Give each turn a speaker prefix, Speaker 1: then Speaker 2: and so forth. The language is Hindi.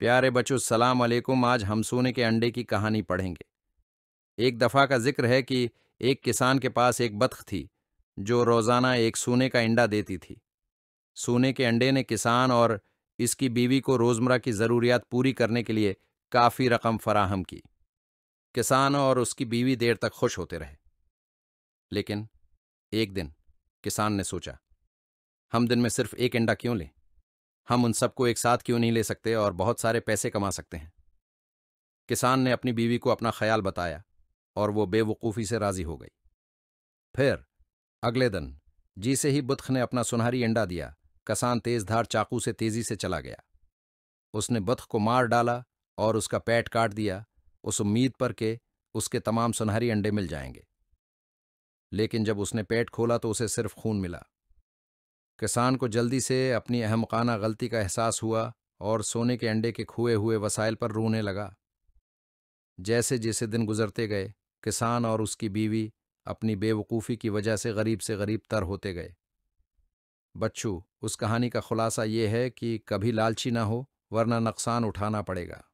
Speaker 1: प्यारे बच्चों सलाम अलैकुम आज हम सोने के अंडे की कहानी पढ़ेंगे एक दफ़ा का जिक्र है कि एक किसान के पास एक बतख थी जो रोज़ाना एक सोने का अंडा देती थी सोने के अंडे ने किसान और इसकी बीवी को रोज़मर्रा की ज़रूरियात पूरी करने के लिए काफ़ी रकम फराहम की किसान और उसकी बीवी देर तक खुश होते रहे लेकिन एक दिन किसान ने सोचा हम दिन में सिर्फ एक अंडा क्यों लें हम उन सबको एक साथ क्यों नहीं ले सकते और बहुत सारे पैसे कमा सकते हैं किसान ने अपनी बीवी को अपना ख्याल बताया और वो बेवकूफ़ी से राजी हो गई फिर अगले दिन जी से ही बुत्ख ने अपना सुनहरी अंडा दिया कसान धार चाकू से तेजी से चला गया उसने बुत्ख को मार डाला और उसका पैट काट दिया उस उम्मीद पर के उसके तमाम सुनहरी अंडे मिल जाएंगे लेकिन जब उसने पेट खोला तो उसे सिर्फ खून मिला किसान को जल्दी से अपनी अहमकाना गलती का एहसास हुआ और सोने के अंडे के खुए हुए वसाइल पर रोने लगा जैसे जैसे दिन गुजरते गए किसान और उसकी बीवी अपनी बेवकूफ़ी की वजह से गरीब से गरीब तर होते गए बच्चू उस कहानी का खुलासा ये है कि कभी लालची ना हो वरना नुकसान उठाना पड़ेगा